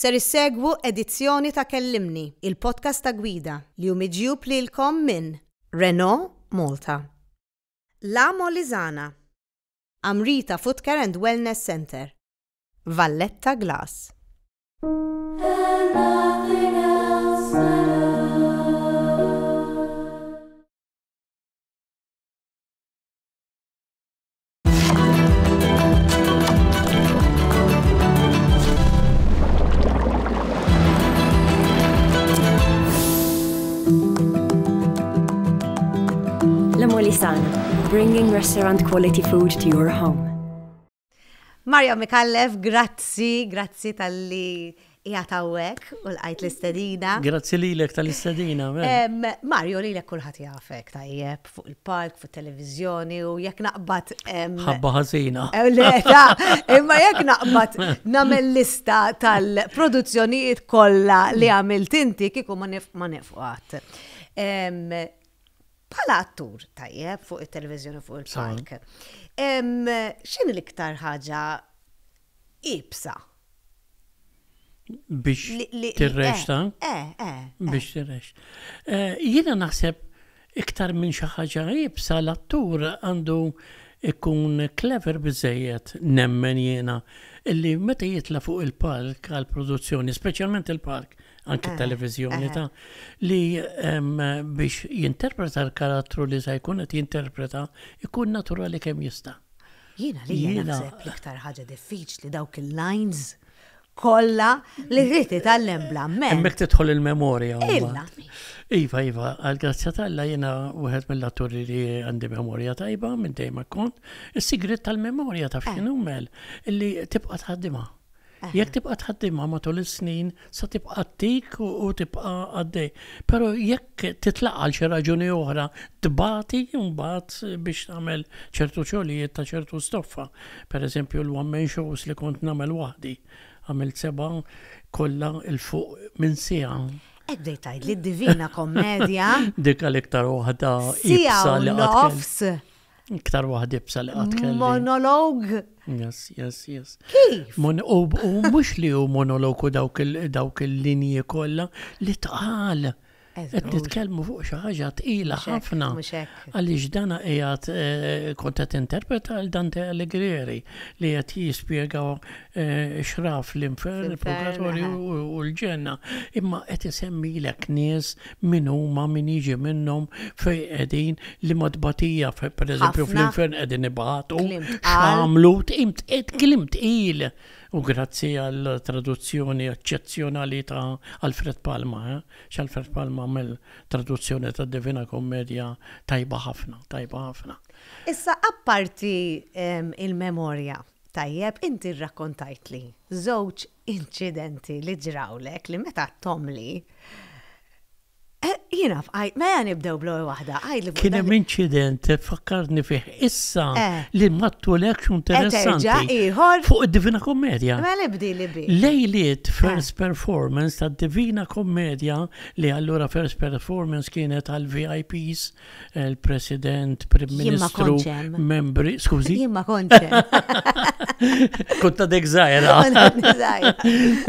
ser issegwu edizzjoni ta' Kellimni, il-podcast ta' gwida li l-kom minn Renault Malta. La Molizana Amrita Foot and Wellness Center Valletta Glass Hello. Lisana, bringing restaurant quality food to your home. Marja Mikallef, grazzi, grazzi tal-li jatawek u l-għajt l-istedina. Grazzi li l-ek tal istadina Mario li l-ek kullħat jgħafek tajjeb fuq il-park, fuq televizjoni u jek naqbat. Ħabba ħazina. imma jek naqbat namel lista tal-produzzjonijiet kolla li għamilt inti kiku ma nifqat bħala attur tajjeb fuq il-televizjoni fuq il-park. Xin l-iktar ħaġa ibsa? Biex eh, tirrexta? Eh, eh, Biex tirrexta. Jina naħseb iktar minn xi ħaġa ibsa l-attur għandu ikkun clever bizzejiet nemmen jena illi meta jitla fuq il-park għal produzzjoni, specialment il-park, anki eh, televizjoni eh. ta' li biex jinterpreta l-karattru li sa' jkun qed jinterpreta jkun naturali kemm jista'. Jiena li jiena l-iktar ħaġa diffiċli dawk il-lines kolla li rriti tal-emblament. Emmek titħol il-memoria. Iva, Iva, għal-grazzja tal-la jena uħed mill-atturi li għandi memoria tajba minn dejma kont, il-sigrit tal-memoria ta' eh. xinumel, illi tibqa tħaddima. Eh. Jek tibqa tħaddima matul il-snin, sa tibqa tik u tibqa għaddej. Pero jekk titlaqal xi raġuni oħra, un mbagħad biex tagħmel ċertu xogħlijiet ta' ċertu stoffa. Per eżempju l-one man shows li kont nagħmel waħdi għamil seba kollha il-fuq minn sija. Eddej tajd li divina kommedja. Dik għal-iktar waħda ibsa li għatkenz. Iktar waħda ibsa li għatkenz. Monolog. Yes, yes, yes. Kif? U mux li u monologu dawk il-linji kollha li tqal. Qed nitkellmu fuq xi ħaġa tqila ħafna għaliex dana qiegħed eh, kont qed interpreta l Dante Allegrieri li qed jispjegaw eh, xraf l-infern, il-purgatorju u l-ġenna. Imma qed isemmilek nies min huma min jiġi minnhom fej qegħdin li madbatija pereżempju fl-infern qegħdin ibatu x'għamlu tqimt qed klim tqil u grazzi għal traduzzjoni eccezzjonali ta' Alfred Palma, eh? x'Alfred Palma mel traduzzjoni ta' Divina Kommedja tajba ħafna, tajba ħafna. Issa apparti il-memorja tajjeb, inti rrakkontajt li żewġ inċidenti li ġrawlek li meta tomli Eh, jina fqajt, ma jgħan nibdew blowi wahda, għaj li Kien hemm incident fakkarni fih issa eh. li mattu l-ekxu interessanti. Eh, fuq id-Divina Kommedja. Ma libdi li bi. Lejliet first performance ta' Divina Kommedja li allura first performance kienet għal VIPs, il-President, Prim Ministru, membri, skużi. Jimma konċem. Kunta dek zaħira.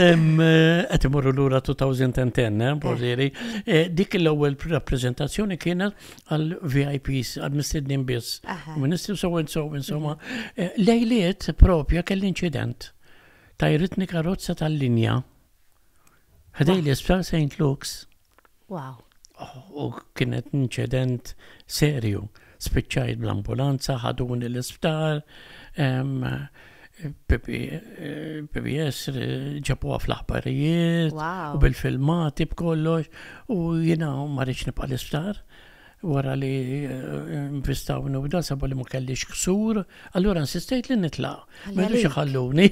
Għet imurru l-ura 2010, dik l-ewwel rappreżentazzjoni kienet għal VIPs, għal mistednin biss. Ministru so and so insomma. Eh, lejliet propja kell-inċident jritni karozza tal-linja. Għadej li spra St. Luke's. Wow. Oh, u kienet inċident serju. Spiċċajt bl-ambulanza, ħadun l-isptar, PBS eh, eh, ġabu għaf laħbarijiet u bil-filmati b'kollox u jina ma rridx nibqa' wara li eh, nfistaw nubda sabu li ma kellix ksur, allura insistejt li nitla. M'għandux iħalluni.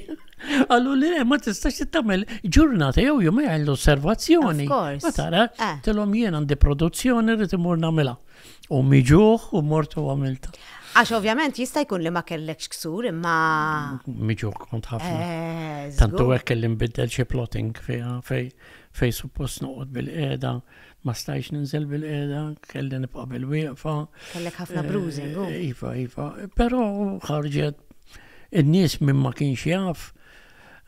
Għallu li ma tistax tagħmel ġurnata jew jum l osservazzjoni. Ma tara, telhom jien għandi produzzjoni rrid imur nagħmilha. U miġuħ u mortu għamilta. Għax ovvjament jista' jkun li ma kellekx ksur imma. Miġu kont ħafna. Eh, Tantu hekk kelli nbiddel xi plotting fiha fej fej suppost noqgħod bil-qiegħda ma stajx ninżel bil-qiegħda, kelli nibqa' bil-wieqfa. Kellek ħafna eh, bruising. Iva, iva. Però ħarġet in-nies minn ma kienx jaf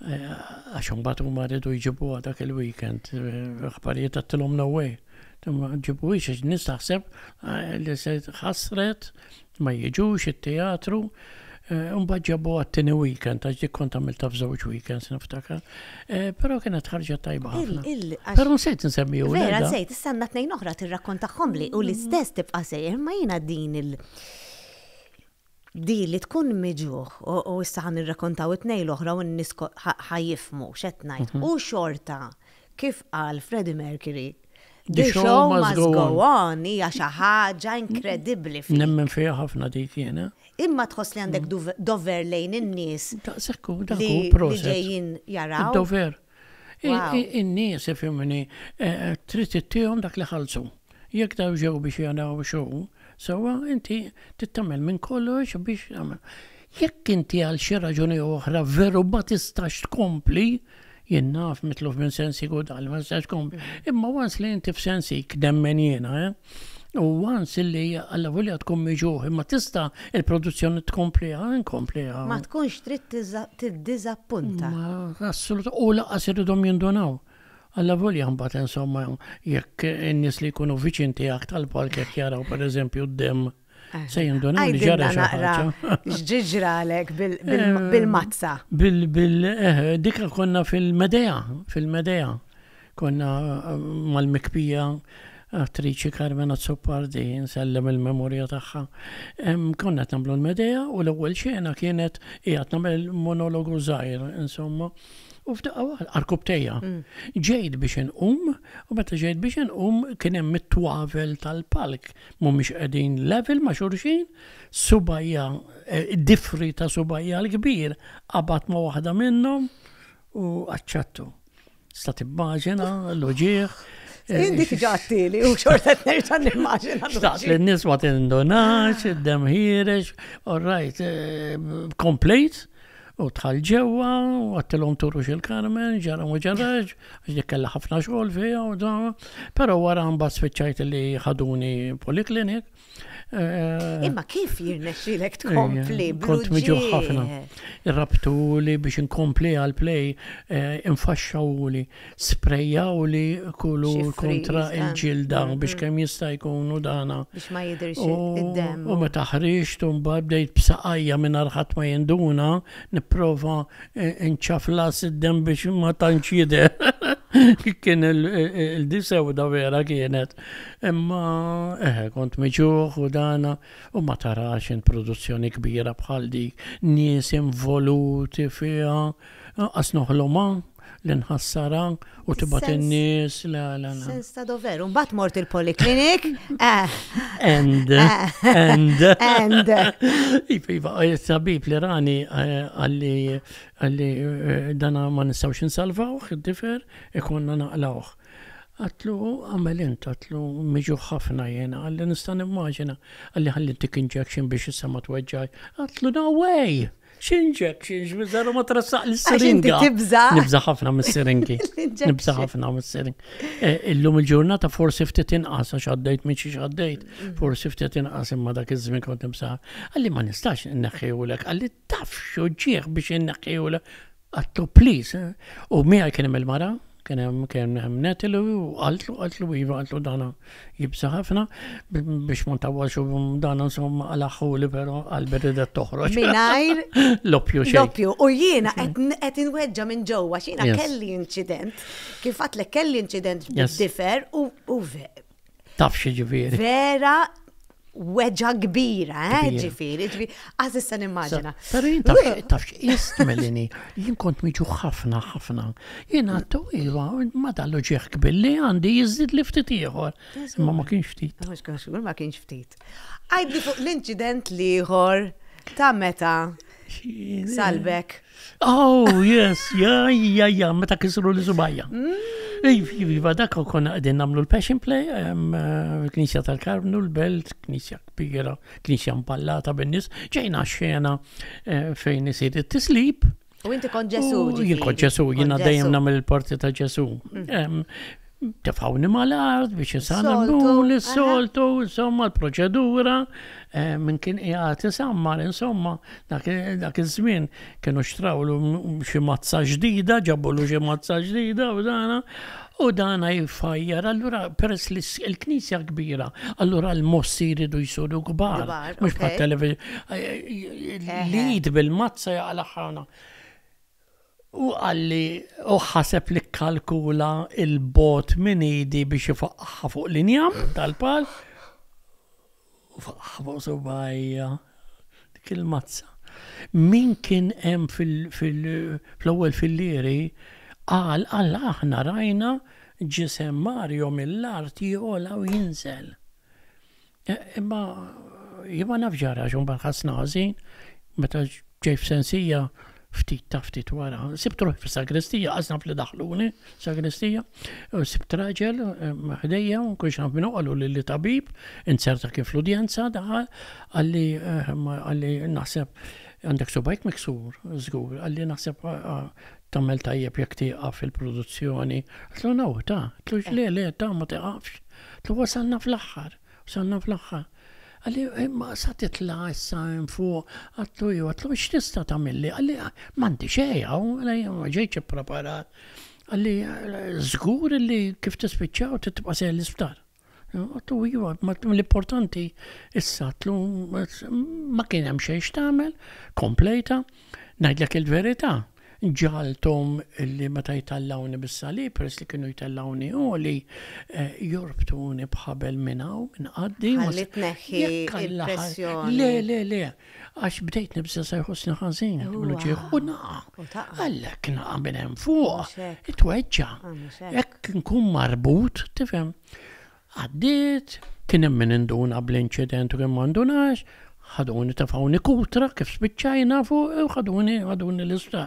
eh, għax mbagħad huma rridu jġibu dak il-weekend, għabarijiet għattilhom no way. Ġibu iċ, nistaxseb li se ħasret ma jiġux it-teatru. Eh, un ġabu għattini weekend, għax dik kont għamil taf zawġ weekend, niftakar. Eh, Pero kienet ħarġa tajba. Pero n-semmi u. Vera, s-sanna t-nejn oħra t-rakkontaħom li u mm. l-istess tibqa sejr, ma jina din il- di li tkun miġuħ u issa ħan irrakontaw it-nej l-oħra u n-nisko ħajifmu xetnajt mhm. u xorta kif għal Freddie Mercury The show show must go go on, hija xi ħaġa inkredibbli fih. Nemmen fiha ħafna dik jiena. Imma tħoss li għandek mm. dover lejn in-nies. Daqsekku, daku proċess. Li ġejjin jaraw. Dover. In-nies ifimni eh, eh, trid ittihom dak li ħalsu. Jekk daw ġew biex jaraw show, sewa inti tittamel minn kollox biex jekk inti għal xi raġuni oħra veru ma tistax tkompli, jien naf f'min minn sensi għud għal ma tkun. Imma għans li jinti f'sensi kdemmen jiena, eh, u għans li għalla volja tkun miġuħ, imma tista il-produzzjoni tkompli għan ah, kompli għan. Ah. Ma tkunx trid dizappunta Assolut, u laqqas irridhom jindunaw. Alla għan mbagħad insomma jekk in-nies li jkunu viċinti għak tal-park jekk jaraw pereżempju d-dem Sejjem dun għu ġara naqra ġiġralek bil-mazza. Bil eh, dikra konna fil medeja fil medeja Konna eh, mal-mikpija attriċi Carmena Zuppardi, nsellem il-memorja tagħha. Konna nagħmlu l-Medea u l-ewwel xena kienet monologu insomma u f'daqqa waħda arkubtejja. Mm. Ġejt biex nqum u meta ġejt biex nqum kien hemm it-twavel tal-palk mhumiex għedin level ma' xurxin subajja e, diffri ta' subajja l-kbir għabat ma' wahda minnom u aċċattu. Sta tibbaġena, l-oġieħ, e, Indik li u xortet nerġa' nimmaġina. Xtaqt li l-nis ma tindunax, id-dem ħirex, all right, e, complete u tħal ġewa, u għattilom turu xil karmen ġara u ġaraġ, għaxdi kella ħafna xogħol fija u dawa, pero wara mbagħad spiċċajt li ħaduni poliklinik Eh, Imma kif jirnexilek eh, tkompli? Eh, kont miġu ħafna. Irrabtu li biex nkompli għal-play, infaxxaw li, sprejjaw li kulur kontra il-ġilda mm-hmm. biex kem jista' jkunu dana. Biex ma jidrix id-dem. U ma taħriġt un bdejt b'saqajja minn arħat ma jenduna, niprofa nċaflas id-dem biex ma tantx kien il-disa u da vera kienet. Imma eħe, eh, kont miġuħ u dana u ma tarax produzzjoni kbira bħal dik, nies involuti fija, asnoħlu ma' l-inħassara u tibat n-nis, la la la. Sens ta' doveru, bat mort il-poliklinik. Eh. And, End. Eh. and. Iva, sabib iva, eh, li rani għalli għalli dana ma nistawx nsalvaw, id-difer, ikonna naqlawħ. Għatlu, għamelint, għatlu, miġu ħafna jena, għalli nistan immaġina, għalli għalli tik injection biex jisema t-weġġaj. Għatlu, no way! xinġek, xinġ, bizzar ma trassaq l-siringa. Tibza. Nibza ħafna mis-siringi. Nibza ħafna mis siringi eh, Illum il-ġurnata forsi ftit inqas, għax għaddejt minn xiex għaddejt, mm. forsi ftit inqas imma dak iż-żmien kont nibsa. Għalli ma nistax n inneħħiwlek, għalli taf xoġieħ biex n inneħħiwlek. Għattu, please. Eh. U miħaj kienem il-mara, hemm kien netlu u għaltlu għaltlu iva għaltlu dana jibsa ħafna biex ma tawaxu dana insomma għalaxu li pero għal-berida toħroġ. Minajr l-oppju xej. L-oppju u jiena qed inweġġa minn ġewwa xina kelli incident kif għatlek kelli incident differ u Taf xi ġifieri. Vera weġa eh, kbira, ġifiri, ġifiri, għazissa nimmaġina. Pero jien tafx, jistmelini, jien kont miġu ħafna, ħafna. Jien għattu, ma dallu ġieħ kbilli għandi jizzid li ftit ieħor. Ma ma kienx ftit. ma kienx ftit. Għajdi fuq l-inċident liħor ta' meta Salbek. Oh, yes, ja, ja, ja, ma ta' kisru li subajja. Mm. Iva, dak u konna għedin namlu l-Passion Play, eh, knisja tal-Karnu, l-Belt, Knisja kbira, Knisja mpallata bennis, ġejna xena eh, fejn isir t tislib U inti kont Ġesu. Jien kont Ġesu, jina dajem namlu l-porti ta' Ġesu. Mm tefawni mal-art biex jisana l mul il-soltu, insomma l-proċedura, eh, minn kien jgħat isammar, insomma, dak iż-żmien kienu xtrawlu xi mazza ġdida, ġabulu xi mazza ġdida u dana, u dana jfajjar, allura peress li l-knisja kbira, allura l-mossi jridu jsodu kbar, mux pa' televizjon, lid bil-mazza jgħala ħana. U għalli uħaseb li kalkula il-bot minn idi biex jifaqqaħa fuq l-injam tal-pal. U fuq subajja. Dik il-mazza. Min kien hemm fil-ewwel fil-liri għal għal aħna rajna ġisem Mario mill-art jiola u jinżel. E, imma jibba nafġara ġumba għazin, meta ġejf sensija ftit ta' ftit wara. Sibt ruħi fil-sagristija, għazna fil-daħluni, sagristija, uh, sibt raġel, uh, maħdejja, kunx naf minu għallu li li tabib, inserta kif l-udjenza, daħal, għalli, uh, għalli naħseb, għandek subajk miksur, zgur, għalli naħseb tammel tajjeb jek tiqaf il-produzzjoni. Tlu naw, ta' tlu le, le, ta' ma tiqafx. Tlu wasanna fl-axħar, wasanna fl-axħar. Għalli, imma eh, sa titla issa fuq, għattu ju, għattu biex tista tamilli, għalli, mandi xeja, għalli, ma preparat. Għalli, zgur li kif t-spicċaw t-tibqa sejn l-isptar. Għattu ju, l-importanti issa tlu, ma kienem xeċ xejn xtamel, komplejta, najdlek il verita ġaltom li meta jtallawni bis-sali peress li kienu jitallawni u li eh, jorbtuni bħabel minnaw minn għaddi. Għallit neħi il Le, le, le, għax bdejt nibsa sajħusni ħazin, l-ġieħ u naqa. Għallek naqa minn hemm fuq, it-tweġġa. Jekk nkun marbut, tifhem, għaddiet, kien hemm min induna bl-inċident u kien mandunax, ħaduni tafawni kutra kif spiċċajna fuq u ħaduni l-istra.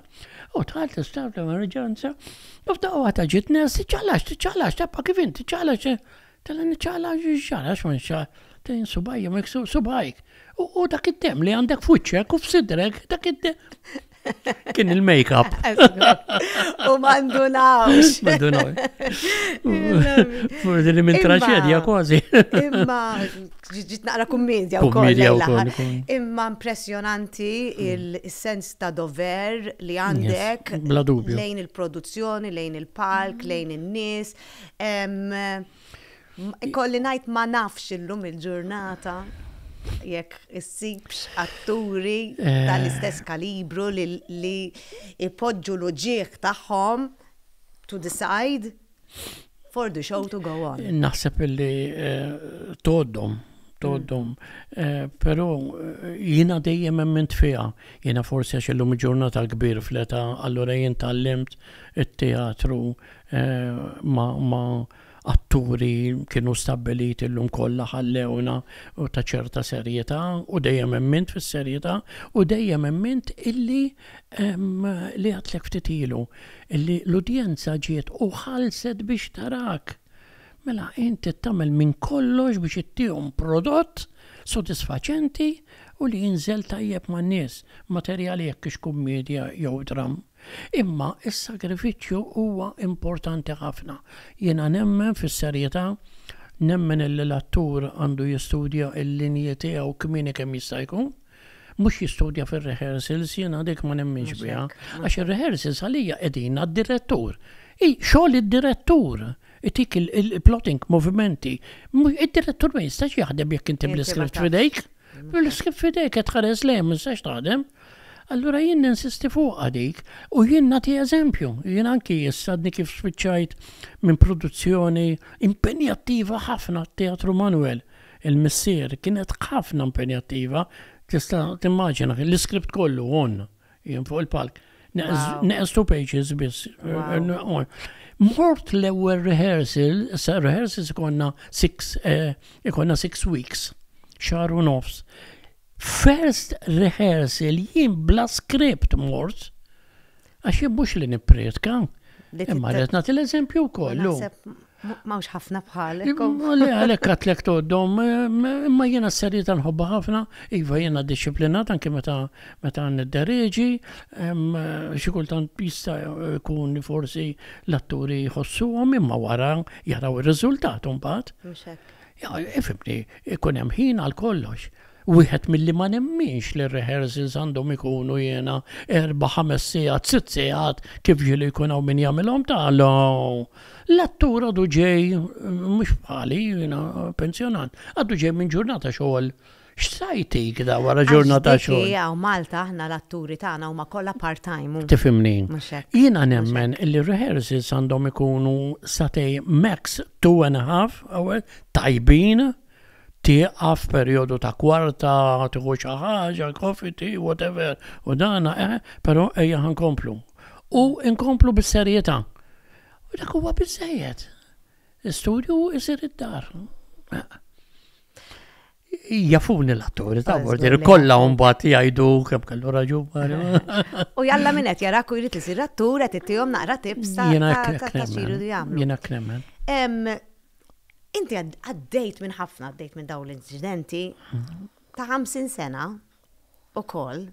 U tħalt istab ta' maġġoranza, u f'daqqa ta' ċalax, nes, tiċċalax, tiċċalax, tabqa kif inti, tiċċalax, tal-għan tiċċalax, ċalax, ma nċċalax, tin subajja, meksub subajk. U dak id-dem li għandek fuċċek u f'sidrek, dak id-dem. Kien il-make-up. U mandunawx. Mandunawx. Eh, Forse li minn traċedja kważi. Imma, ġiġit naqra kummedja u koll. Imma impressionanti il-sens mm. ta' dover li għandek. Bla dubju. Lejn il-produzzjoni, lejn il-palk, mm. lejn il-nis. Kolli najt ma nafx illum il-ġurnata jekk issibx atturi eh. tal-istess kalibru li ipoġġu l-ġieħ tagħhom to decide for the show to go on. Naħseb li eh, toddom toddom, eh, Pero jina dejjem emment fija, jina forsi għax l-lum ġurnata kbir fleta, allura jien tallimt il-teatru ma atturi kienu stabiliti l-lum kolla ħallewna u ta' ċerta serjeta u dejjem emment fis serjeta u dejjem emment illi li għatlek ftitilu illi l-udjenza ġiet u ħalset biex tarak. Mela, inti tamel minn kollox biex ittijum prodott sodisfaċenti u li jinżel tajjeb ma' nies materjali jekk ix kummedja jew dram. Imma is-sagrifiċċju huwa importanti ħafna. Jena nemmen fis-serjetà nemmen l-attur għandu jistudja il linji tiegħu kmini kemm jista' jkun. Mhux jistudja fil rehearsals jena dik ma nemmenx biha. Għax ir-rehearsals għalija edina d direttur I, xogħol id-direttur it-tik il-plotting movimenti. Id-direttur ma jistax jaħdem jekk inti bl iskrift fidejk. Mm, bl iskrift fidejk qed ħares le ma taħdem. Allura jien ninsisti fuq għadik u jien nati eżempju, jien anki jessadni kif spiċċajt minn produzzjoni impenjattiva ħafna teatru Manuel. Il-missier kienet ħafna impenjattiva, tista' timmaġina l-iskript kollu għon jien fuq il-palk. Neqs pages biss. Mort l-ewwel rehearsal, sa rehearsal ikonna six, eh, ikonna six weeks, xar u nofs first rehearsal jien bla script mort għax jibbux li kan. Imma rrid nagħti l-eżempju kollu. Mawx ħafna bħalek. Għalek għatlek toddom, imma jena s-serita nħobba ħafna, iva jena disciplinat anke meta għan id-dereġi, xikultant pista kun forsi l-atturi jħossu għom imma wara jaraw il-rizultat un bat. Ja, ifibni, ikun ħin għal kollox wieħed mill-li ma nemmiex li rehearsals għandhom ikunu jena erba' ħames sigħat, sitt sigħat kif ġieli jkun hawn min jagħmilhom tagħlu. L-attur għadu ġej mhux bħali jiena pensjonat, għadu ġej minn ġurnata xogħol. X'sajtik da wara ġurnata xogħol? Ja, u Malta aħna l-atturi tagħna huma kollha part-time. Tifimni. Jiena nemmen li rehearsals għandhom ikunu satej max two and a half, tajbin, tieqaf periodu ta' kwarta, tħu xi ħaġa, kofiti, whatever, u dana, eh, però ejja ħankomplu. U inkomplu bis-serjetà. Dak huwa biżejjed. Istudju isir id-dar. Jafuni l-attori ta' bordir, kolla un unbat jajdu kem kellu raġu. U jalla minnet, jarak u jrit li sir attur, għet it-tijom naqra tibsa ta' xiru di għamlu. Jena knemmen inti għaddejt minn ħafna, għaddejt minn daw l-incidenti, ta' 50 sena u kol,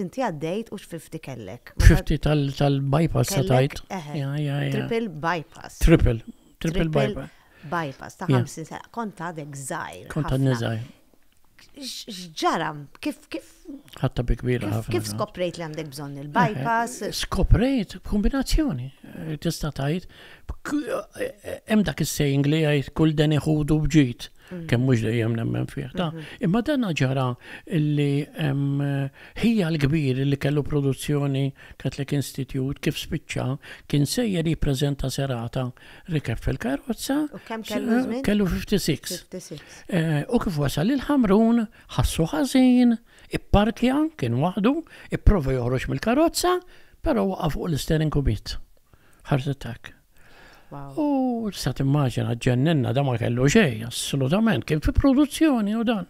inti għaddejt u x-50 kellek. 50 tal-bypass ta' tajt. Triple bypass. Triple, triple bypass. Bypass ta' 50 sena, konta għadek zaħir. Konta għadek ġaram, kif kif. Ħatta bi kbira. Kif skoprejt li għandek bżon il-bypass? Eh, eh, skoprejt, kombinazzjoni. Eh, tista tajt. Hemm dak is-sejn li jgħid kull den ħudu bġit. Mm-hmm. kemm mhux dejjem nemmen fih. Mm-hmm. Imma dan ġara li hija l-kbir li kellu produzzjoni Catholic Institute kif spiċċa kien sejjer jippreżenta serata rikef fil-karozza. Kellu 56. Eh, u kif wasal il-ħamrun ħassu ħażin, ipparkja kien waħdu, ipprova joħroġ mill-karozza, però waqaf fuq l istering kubit. Heart attack. U tista' timmaġina ġennenna da ma kellu xej, assolutament, kien fi produzzjoni u dan.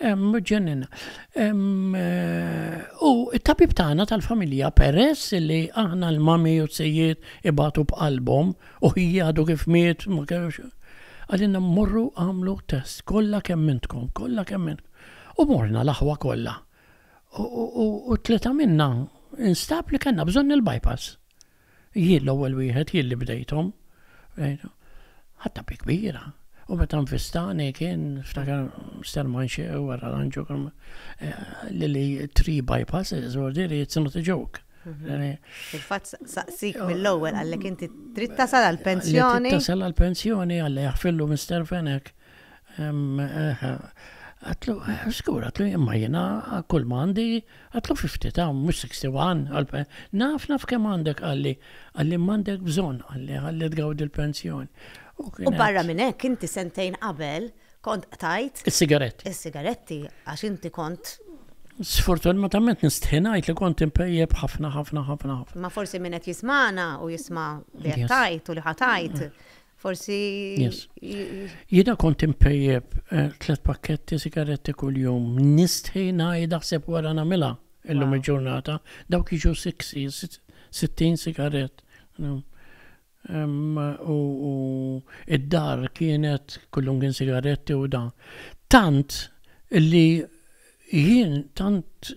Ġennenna. Eh, u t tabib tagħna tal-familja peress li aħna l-mami u t-sejjiet ibatu b'album u għadu kif miet, ma kellux. Għadinna morru għamlu test, kollha kemm kolla kollha kemm U morna l-aħwa kollha. U tleta minna instab li kellna bżonn il-bypass. Jien l-ewwel wieħed jien li bdejthom. Ħatta bi kbira. U meta nfistani kien ftakar stelman xie u għara ranġu kum eh, li li tri bypasses u diri it's not a joke. Mhm. Il-fat saqsik mill-ewwel għallek inti trid tasal għal-pensjoni. Tasal għal-pensjoni għallek jaħfillu Mr. Fenek. Eh, Għatlu, skur, għatlu, jemma jena, kull mandi, għatlu 50 ta' mux 61, għalpe, naf naf kem għandek għalli, għalli mandek bżon, għalli, għalli għawd il-pensjon. U barra minnek, inti sentejn qabel, kont tajt. Is-sigaretti. Is-sigaretti, għax inti kont. Sfortunatament nistħinajt li kont impejjeb ħafna, ħafna, ħafna. Ma forsi minnet jismana u jisma li tajt u li ħatajt. Mm forsi. Yes. Jina kont impejjeb eh, tlet pakketti sigaretti kull-jum, nistħina jidaxseb wara namela illum il-ġurnata, daw kiġu 60 sigaret. U id-dar kienet kullum kien sigaretti u da. Tant li jien tant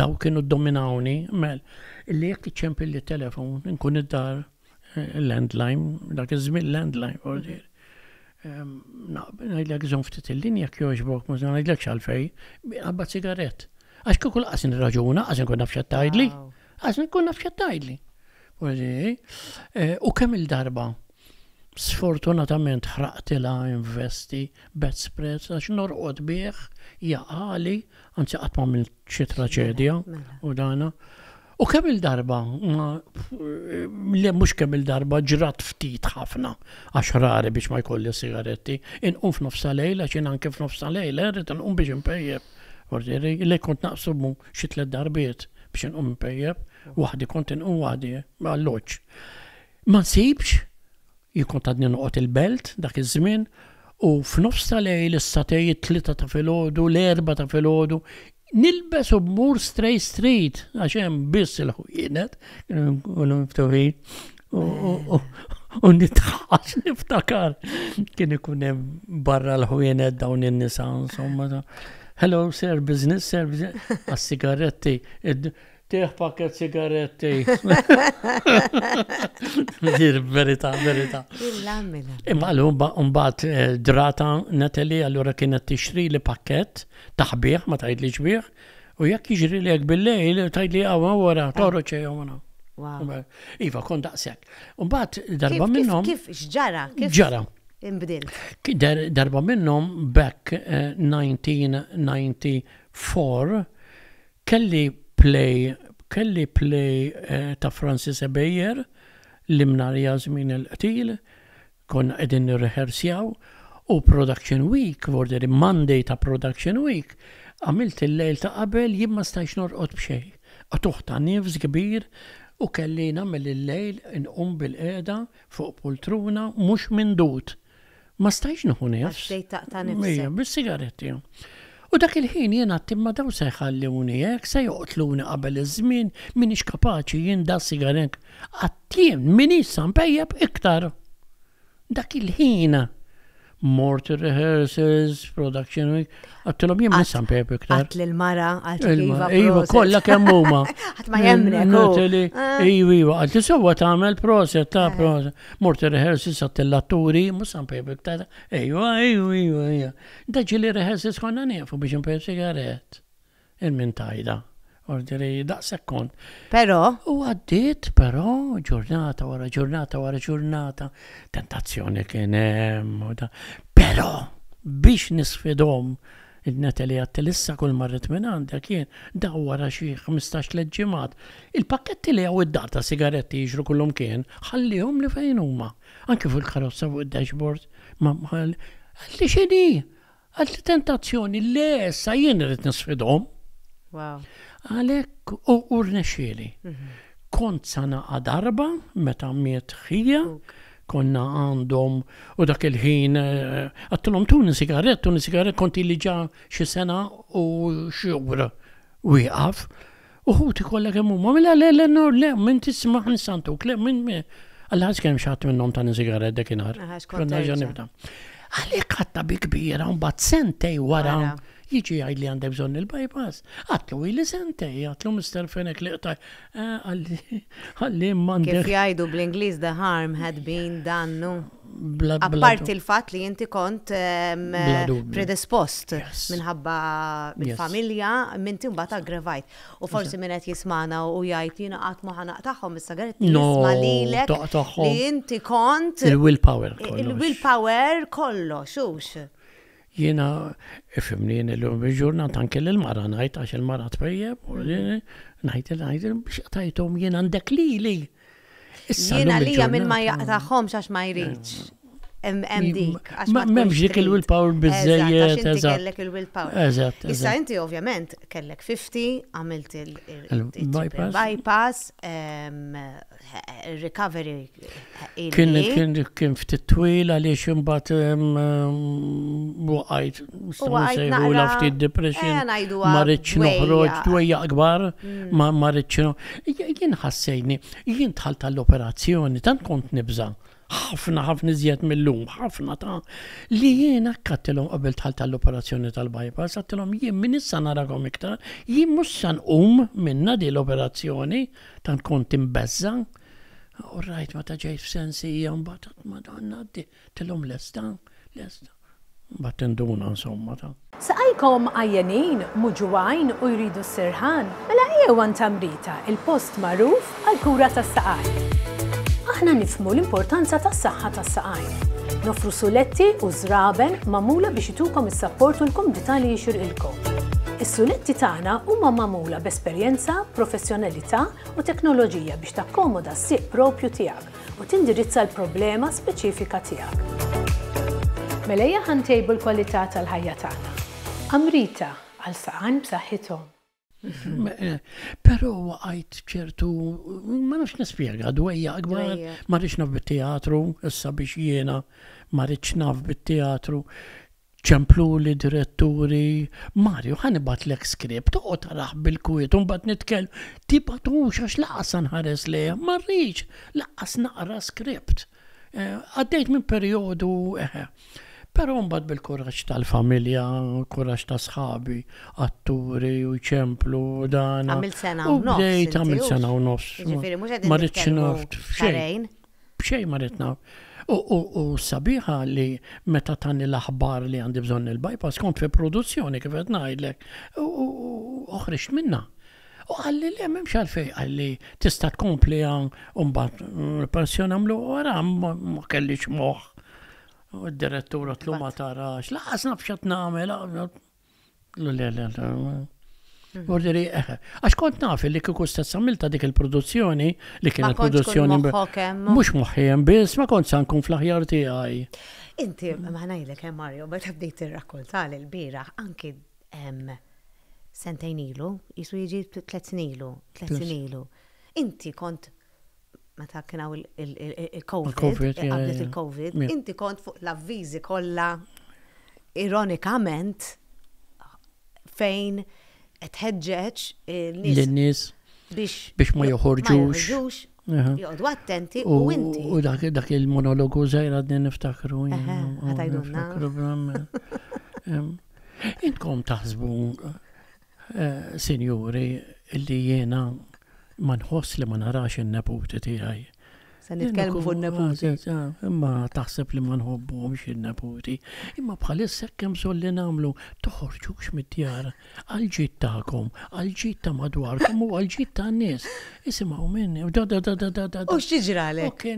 daw kienu dominawni, mel, li jek li telefon, nkun id-dar landline, dak iż-żmien landline order. Najdlek zon ftit il-linja kjoġbok, mużna najdlek xalfej, għabba cigaret. Għax kukul għasin raġuna, għasin kun nafxat tajdli, għasin kun nafxat tajdli. Eh, u kemm il-darba? Sfortunatament ħraqtila investi bet għax norqod bieħ jaqali, għanzi għatma minn ċitra u dana. U kemm il-darba, mux kemm il-darba ġrat ftit ħafna, għax rari biex ma jkolli sigaretti, inqum nofsa lejla, xin anke f'nofsa lejla, rrit nqum biex impejjeb. Ordiri, li kont naqsu mu tliet darbiet biex nqum impejjeb, waħdi kont inqum waħdi, ma loċ. Ma nsibx, jikont għadni noqgħod il-belt dak iż-żmien, U f'nofs lejl is-satej tlita ta' filgħodu, l-erba ta' filgħodu, nilbes u mur straight street, għaxem biss il-ħujienet, kullu miftuħin, u nitħax niftakar, kien ikunem barra l-ħujienet dawn il nisan insomma, hello, sir, business, sir, business, għas-sigaretti, Tieħ pakket sigaretti. Dir verita, verita. Mela. Imma l-umbat eh, drata Natali allura kienet tixri li pakket taħbieħ, ma tajd li ġbieħ, u jekk jiġri li jek bil-lejl, tajd li għawa wara, torroċe għawana. Iva, kon daqsek. Umbat darba minnom. Kif, xġara? Ġara. Imbdil. Darba minnom back 1994 eh, kelli play, kelli play eh, ta' Francis Ebejer li mnarja jazmin il-qtil, konna qegħdin nirreħersjaw, u Production Week, vorderi Monday ta' Production Week, għamilt il-lejl ta' qabel jien ma stajx norqod b'xej. Għatuħ ta' nifs kbir u kelli namel il-lejl inqum bil-qeda fuq poltruna mhux mindut. Ma stajx nħu nifs. Bis-sigaretti. U dak il-ħin jena timma daw se jħalluni jek, se joqtluni qabel iż-żmien minix kapaċi jinda sigarek. Għattien min san pejjeb iktar. Dak il-ħina mort rehearsals, production week. Għattilom jem nisam pepe ktar. Għattil l-mara, għattil l-mara. Iva, kolla kem muma. Għatma jemne, mm, oh. għattli. Ah. Iva, iva, għattli ta' għamel eh. proset, ta' proset. Mort rehearsals għattil l-atturi, musan pepe ktar. Iva, iva, iva, iva. Daġi li rehearsals konna nefu biex jem pepe sigaret. il mintajda ordiri daqsek kont. Pero? U għaddit, pero, ġurnata wara ġurnata wara ġurnata, tentazzjoni kien hemm Pero, biex nisfidhom id-neta li għatti kull marret minn għandek jien daw wara xi 15 leġġimat. Il-pakketti li għaw id-data sigaretti jiġru kullum kien, ħallihom li fejn huma. Anki fil-karozza fuq id-dashboard, ma għalli xedi, għalli tentazzjoni, le, sa jien rrit nisfidom. Għalek u urnexili. Mhm. Kont sana għadarba, meta miet xija, konna għandhom u dak il-ħin eh, għattilom tuni sigaret, tuni sigaret konti li ġa xie sena u u jgħaf. Uħu ti kolla kemm ma mela le le no le min tisma' nisantuk kle min Alla ħax kemm minn nom ta' sigaret dak inhar. Konna ġa nibda. Għalhekk ħatta bi kbira minn nom wara jiġi jgħid li għandek bżonn il-bypass. Għatlu il sentej, għatlu Mr. Fenek li qta' eh, għalli mandi. Kif jgħidu bl-Ingliż the harm had been dannu. Apart il-fat li jinti kont eh, predispost minħabba il-familja, minti mbata aggrevajt. U forsi minnet jismana u jgħajt jina għatmu maħanaq taħħom, issa għaret jisma li l li jinti kont. Il-willpower. Il-willpower kollo, xux jiena ifimni l-lum ġurnat anke l-mara najt għax il-mara tpejjeb, mm. najt il-najt biex tajtom jien ndek li li. Jiena li minn ma jaqtaħħom xax ma jriċ. MMD. Memx dik il-willpower bizzejiet. Eżatt, kellek il-willpower. Issa inti ovvjament kellek 50, għamilt il-bypass, eh, recovery. Eh, kien kien ftit twil għaliex imbagħad waqgħid u ftit depression. Eh, ma rridx noħroġ twejja kbar, mm. ma rridx Jien ħassejni, jien tħalt tal-operazzjoni, tant kont nibża' ħafna ħafna iżjed mill-lum, ħafna ta' li jiena kattilhom qabel tħal tal-operazzjoni tal-bypass, għattilhom jien min issa narakom iktar, jien mhux san um minna di l-operazzjoni ta' kont imbezza. U rajt ma ta' ġej f'sensi hija mbagħad madonna di tilhom l-esta. Bat tinduna insomma ta'. Saqajkom għajjenin, muġuwajn u jridu sirħan, mela għan tamrita il-post magħruf għal-kura ta' saqajk aħna nifmu l-importanza tas saħħa tas saqajn Nofru suletti u zraben mamula biex itukom is-sapport u l-komdita li jixirqilkom. Is-suletti tagħna huma mamula b'esperjenza, professjonalità u teknoloġija biex takkomoda s-sieq propju tiegħek u tindirizza l-problema speċifika tiegħek. Melejja hija ħantejbu l-kwalità tal-ħajja tagħna. Amrita għal saqan b'saħħithom. Mm-hmm. Eh, pero għajt ċertu, ma nafx nispiega, dwejja gbar, ma rriċ naf bit-teatru, issa biex jena, ma rix naf bit-teatru, ċemplu li diretturi, Mario, bat l-ek skript, u taraħ bil-kwiet, un bat nitkel, tibatux għax laqas nħares li, ma rriċ, laqas naqra skript. Eh, għaddejt minn periodu, eħe, eh, Pero mbagħad bil-kuraġġ tal-familja, kuraċ ta' sħabi, atturi u ċemplu dan. Għamil sena u nofs. Bdejt għamil sena u nofs. Ma rridx naft xejn. Bxej ma rrid U sabiħa li meta tani l-aħbar li għandi bżonn il-bypass kont fi produzzjoni kif qed ngħidlek u uħriċ minna. U għalli li għemmem xalfej, għalli tista tkompli għan un-bat, mm, pensjon għamlu għara, ma kellix moħ. U d-direttura t-luma tarax, laqas nafxat namel, ah, mhm. Orderi, għax kont nafi li kiku stess għamilta dik il-produzzjoni li kien il produzzjoni. Mux moħħem biss, ma kont san kun fl-ħjar tiegħi. Inti, ma ngħidlek hemm eh, Mario, meta bdejt irrakkolta l-bira, anki sentejn ilu, jisu jiġi tlet snilu, tlet snilu. Inti kont meta hawn il-COVID, għabdet il-COVID, inti kont fuq l avviżi kollha ironikament fejn qed ħeġġeġ lin-nies biex ma joħorġux. Joqdu attenti u inti. U dak il-monologu zaħir għadni niftakru. Oh, intkom taħsbu, eh, sinjuri, li jena ma nħoss li ma narax in-neputi tiegħi. Se nitkellmu fuq in ah, Imma taħseb li ma nħobbhomx il neputi Imma bħalissa kemm solli nagħmlu toħorġux mid-djar għal-ġid tagħkom, għal-ġid ta' madwarkom u għal-ġid tan-nies. Isimgħu minni u da da da da da da. U x'tiġralek?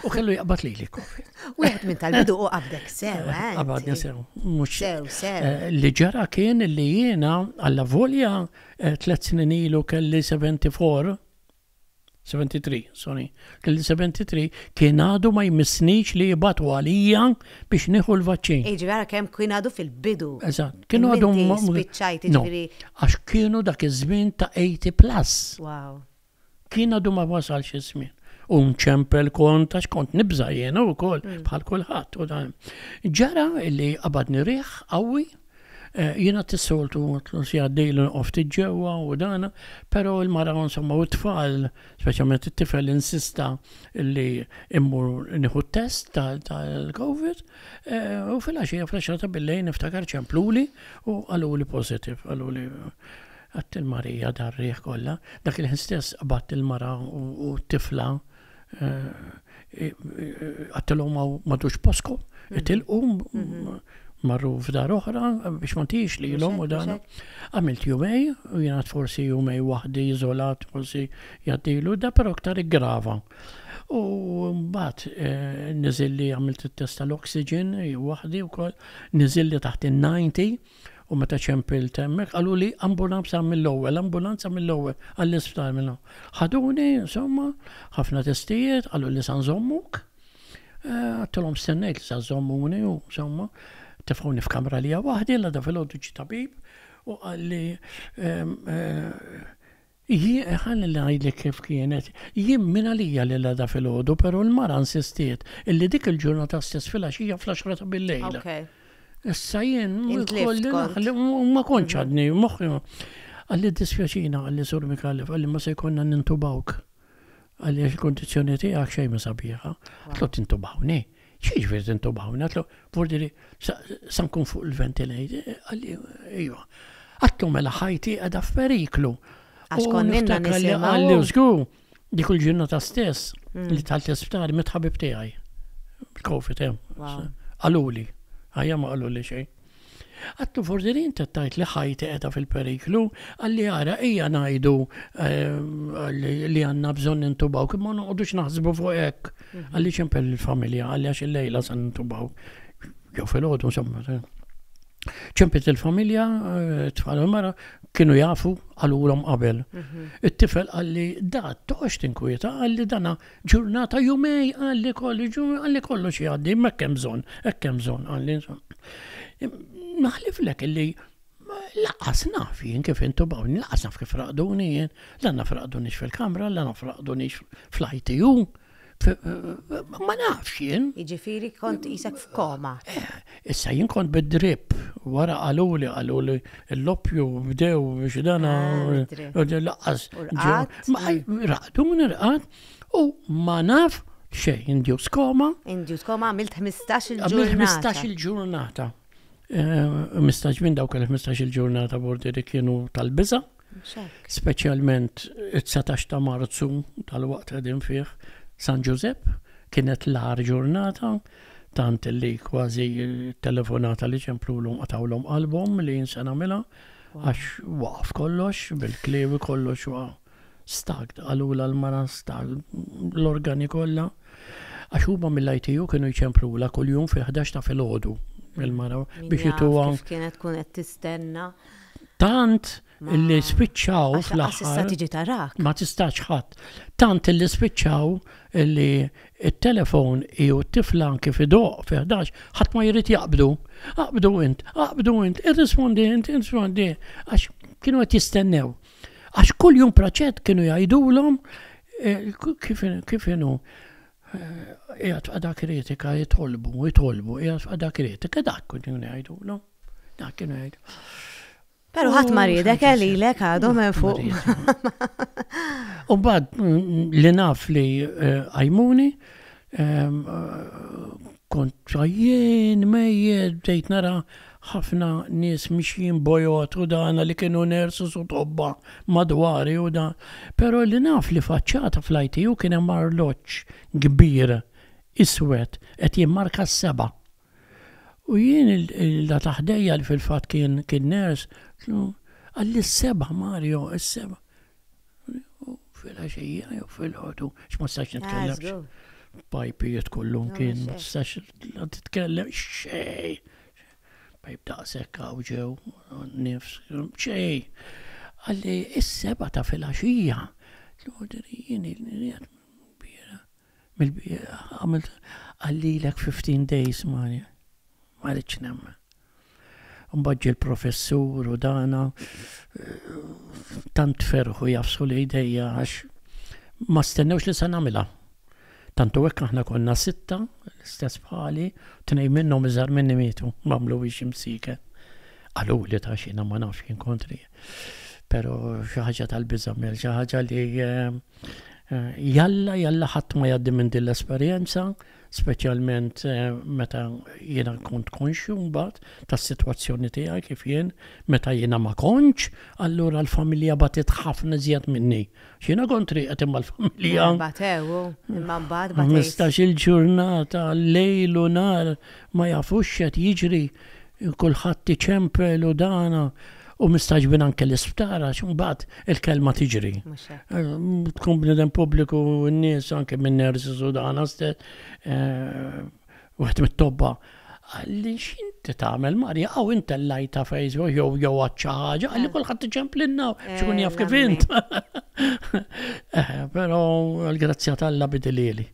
U kellu jaqbad li li kofi. U jgħet minn tal-bidu u għabdek sew, eh? eh qabadni sew. Mux sew, sew. Eh, li ġara kien li jena għalla volja eh, tlet snin ilu kelli 74, 73, sorry, kelli 73, kien għadu ma jmissniċ li jibatu għalija biex niħu l-vaċċin. Iġi għara kem kien għadu fil-bidu. Eżat, kien għadu spiċċajt iġviri. Għax kienu dak iż-żmien ta' 80 plus. Wow. Kien għadu ma wasal iż unċempel kont għax kont nibza jena u kol mm. bħal kolħat. Ġara illi għabad riħ għawi eh, jena t-soltu t-lusja d-dejlu ofti ġewa u dana, pero il-mara insomma u t-tfal, specialment t-tifel insista li immur niħu test tal-Covid, eh, u fil-axija fil-axija billej niftakar ċempluli u għallu li pozitiv, għallu li għat il-marija darriħ kolla, dak il-ħin stess għabat il-mara u t-tifla. Eh, eh, għattilu madux posko, mhm. tilqu mhm. marru f'dar oħra biex ma tix li l-om u dan. Għamilt jumej, jenat forsi jumej wahdi izolat, forsi jaddilu, da però ktar grava. U mbagħad eh, nizilli għamilt it-test tal-oxygen wahdi wkoll, nizilli taħt il-90 u meta ċempil temmek, għallu li ambulanza mill-ewwel, ambulanza mill-ewwel għall-isptar minnu. Ħaduni, insomma, ħafna testijiet, għallu li sanżommuk. s eh, stennejt li san u insomma, tefgħuni f'kamra li waħdi, la da fil-għoddu tabib u għalli eh, ħan li għajdlek kif kienet, jim minn għalija li l-għada fil-ħodu, pero l-mara nsistiet illi dik il-ġurnata stess fil-axija fl-axra bil-lejla. Issa jien, ma konċadni, moħi. moħri. Għalli dispjaċina, għalli sur Mikalif, għalli ma se konna nintubawk. Għalli għax kondizjoni ti għak xej ma sabiħa. Għatlu tintubawni, ċiġveri tintubawni, għatlu, bordiri, sankun fuq il ventilajti għalli, ejwa. Għallu mela ħajti għada f-periklu. Għax konna nisimaw. Għalli użgu, dik ġurnata stess, mm. li tal-tesptar, mitħabib tijaj. Kofi tem. Għaluli. Wow ħajja ma qalu li xejn. Għattu forzi li inti tajt li ħajti qiegħda fil-periklu għalli ara ejja ngħidu ehm, li għandna bżonn nintubaw kif ma noqogħdux naħsbu fuq hekk mhm. għalli ximpel il-familja għalli għax il-lejla se nintubaw. Jew fil-ħodu ċempet il-familja, eh, tfal mara kienu jafu għal-ulom qabel. Mhm. Il-tifel għalli da, toħx tinkwieta, għalli dana ġurnata jumej, għalli kolli għalli kollu xie ma kemżon, kemżon, għalli. Naħlif lek illi laqqas naf jien kif intu bawni, laqqas naf kif raqduni jien, l-għanna fraqduni fil-kamra, l-għanna fraqduni fl-ITU, Eh, eh, ma nafx jien. Iġifiri kont jisak f'koma. Eh, issa jien kont bid-drip, wara għaluli għaluli l lopju bdew biex dana laqqas. Raqdu minn irqat u ma naf xe, indjus koma. Indjus koma għamilt 15 il-ġurnata. 15 il-ġurnata. 15 minn dawk il-15 il-ġurnata bordi li kienu tal-biza. Speċjalment 19 ta' marzu tal-waqt għedin fih. San Giuseppe, kienet l-ar ġurnata, tant li kważi telefonata li ċemplu l-um għatawlom album li jinsena mela, għax waf kollox, bil-klewi kollox wa stagd, għalula l-mara stagd, l-organi kolla. Għax huma mill-ITU kienu jċemplu la kull-jum fi 11 ta' fil-ħodu il-mara biex għan. Kienet kunet qed tistenna tant illi spiċċaw fl-aħħar. Ma tistax ħadd. Tant illi spiċċaw illi il-telefon jew tifla kif fidoq fi ħadd ma jrid jaqbdu. Aqbdu int, aqbdu int, irrispondi int, irrispondi. Għax kienu qed jistennew. Għax kull jum praċet kienu jgħidulhom kif kienu jgħat għada kritika jitolbu, jitolbu, jgħat għada kritika, dak kienu jgħidulhom. Dak kienu jgħidu. Pero ħat maridek għalilek għadhom hemm fuq. U bad mm, li naf li għajmuni eh, eh, kont ċajjen mejjed nara ħafna nies miexin bojot u dana li kienu nersu su tobba madwari u da. Pero li naf li faċċata flajti u kien hemm gbira, kbir iswed qed jimmarka s-seba' U jien il-da taħdeja li fil-fat kien ners, għalli s-seba Mario, s-seba. U Fil-ħaxija, u fil-ħodu, x-mustax nitkellem. Pajpijiet kollum kien, mustax titkellem xej. Pajp da' sekka u ġew, nifs, xej. Għalli s-seba ta' fil-ħaxija. L-orderijin, il-bira, mill-bira, għamilt għalli l-ek 15 days, Mario ma nemm. Mbagġi l-professur u dana tant ferħu jafsu li ideja għax ma stennewx li san għamila. Tantu għek aħna konna sitta, l-istess bħali, t-nej minnom iżar minni mitu, mamlu biex imsike. Għallu li ta' xina ma nafx kien kontri. Pero xaħġa tal-bizamil, xaħġa li eh, jalla jalla ħatt ma jaddi minn din l-esperienza, specialment eh, meta jiena kont konxju mbagħad tas-sitwazzjoni tiegħi kif jien meta jiena ma konx, allura l-familja batet ħafna zjad minni. Xina kontri riqed imma l-familja. Batew, Mistax il-ġurnata, lejl u nar ma jafux qed jiġri kulħadd iċempel u dana u mistaġbin anke l-isptara bat il-kelma tiġri. Eh, tkun bnidem publiku n-nies anke minn nersi sudana stess, għet eh, mit-tobba. Għalli xinti tagħmel Marja, għaw inta l-lajta Facebook jow jow għacċaħġa, għalli eh. kolħat innaw, xkun jaf kifint. Pero l-grazzja għalla bidilili.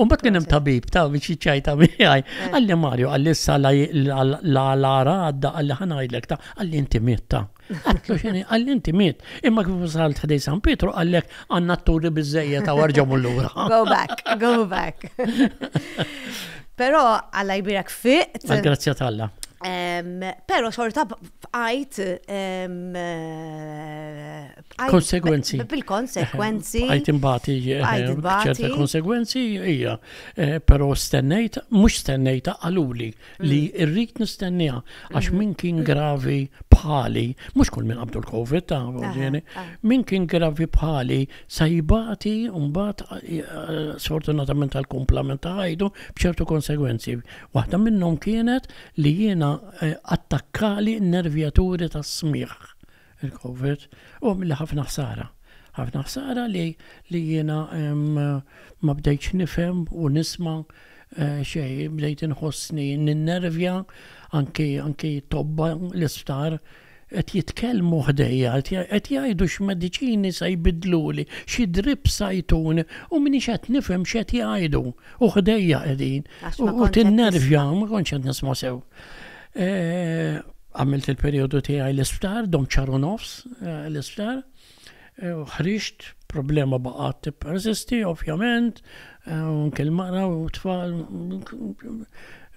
Umbat kienem tabib, ta' biex ċajta ta' miħaj. Eh. Għalli Mario, għalli s-sala l-għalara għadda, għalli ħanajdlek ta' għalli intimiet ta' għatlu xeni għall intimiet. Imma kif wasal tħdej San Pietro għallek għanna t-turi bizzejja ta' warġa mullura. Go back, go back. Pero għalla jbirak fiqt. Għal grazzja tal-la. Um, pero xorta bqajt Konsekwenzi. Bil-konsekwenzi. Għajt imbati eh, ċerta konsekwenzi ija. Eh, pero stennejt, mux stennejt għaluli mm. li irrit nistennija għax mm-hmm. min kien gravi bħali, mux kull minn qabdu l-Covid min kien gravi bħali sajbati umbat eh, sfortunatament għal-komplement ta' għajdu bċertu konsekwenzi. Waħda minnom kienet li jiena attakkali n-nervjaturi ta' smiħ il-COVID u mill ħafna ħsara. ħafna ħsara li li jiena ma bdejtx nifhem u nisma' eh, xej bdejt inħossni n-nervja anki anki tobba l-isptar qed jitkellmu ħdejja, qed jgħidu x'mediċini se jbidluli, xi drib sajtun u minix qed nifhem x'qed jgħidu u ħdejja qegħdin u tinnervja ma kontx qed nisma' sew. Eh, għamilt il-periodu tiegħi l-isptar, dom ċaru nofs eh, l-isptar, eh, u ħriġt, problema baqgħet tippersisti, ovvjament, unke l-mara u tfal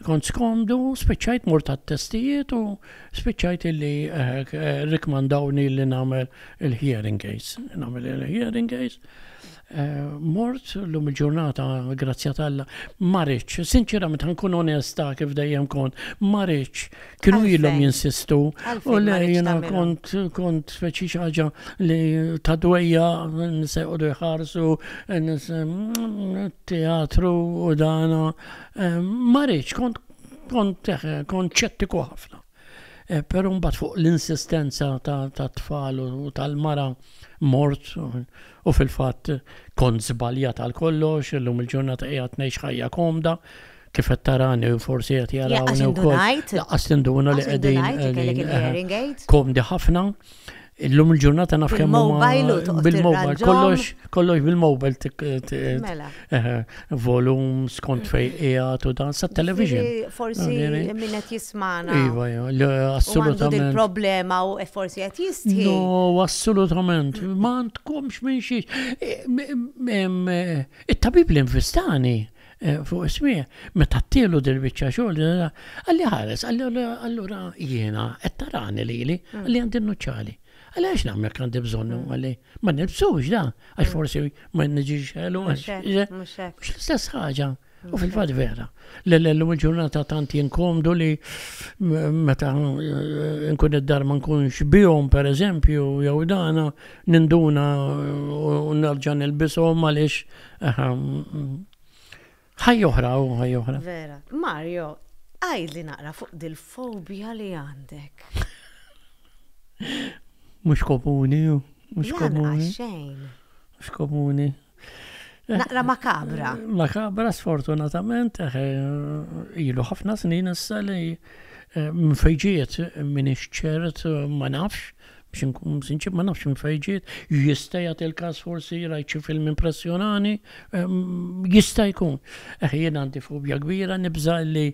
kont skomdu, spiċċajt mort testijiet u spiċċajt illi rikmandawni li namel il-hearing case. Namel il-hearing case Eh, mort l-lum il-ġurnata, grazzja talla, marriċ, sinċerament ħankun onesta kif dajem kont, marriċ, kienu jillum jinsistu, u le jena kont, kont feċi xaġa li ta' dweja, nse u nseqdu nse mm, teatru u dana, eh, marriċ, kont, kont, eh, kont ċettiku ħafna. Pero mbagħad fuq l-insistenza ta' tfal u tal-mara mort, u fil-fatt kont zbaljat għal kollox illum il-ġurnata qiegħed neċ ħajja komda, kif qed u forsi qed jarawni wkoll. Għas tinduna li qegħdin komdi ħafna Illum il-ġurnata naf kemm bil-mobile, kollox kollox bil-mobile mela. eh, eh, volum skont fej qiegħed u dan sa jiġifieri television. Forsi ah, minnet qed jismana. Iva, assolutament. il-problema u e forsi qed jisti. No, assolutament. Ma ntkomx minn xiex. Eh, il tabib l-investani fuq ismija, meta t-tilu dil-bicċa xogħol, għalli ħares, allura jiena, qed tarani lili, mm. għalli għandi nuċċali għalax namel kandi bżonnu mm. għalli, ma nibsux da, għax mm. forsi ma nġiġ għallu għax. l-istess ħagġa, u fil fad vera. L-lum ġurnata tant jinkomdu li meta eh, nkun id-dar ma nkunx bihom per eżempju, jew dana ninduna eh, u nerġan il-bisom għalix ħaj oħra u ħaj oħra. Vera. Mario, għaj li naqra fuq dil-fobija li għandek. Mux komuni, mux komuni. Mux komuni. Naqra makabra. Makabra sfortunatament, eh, ilu ħafna snin issa li eh, mfejġiet minn iċċert ma nafx biex nkun sinċib ma nafx mfejġiet, jista' jagħti il kas forsi rajċi film impressjonani, eh, jista' jkun. Eħ jien għandi fobja kbira nibża li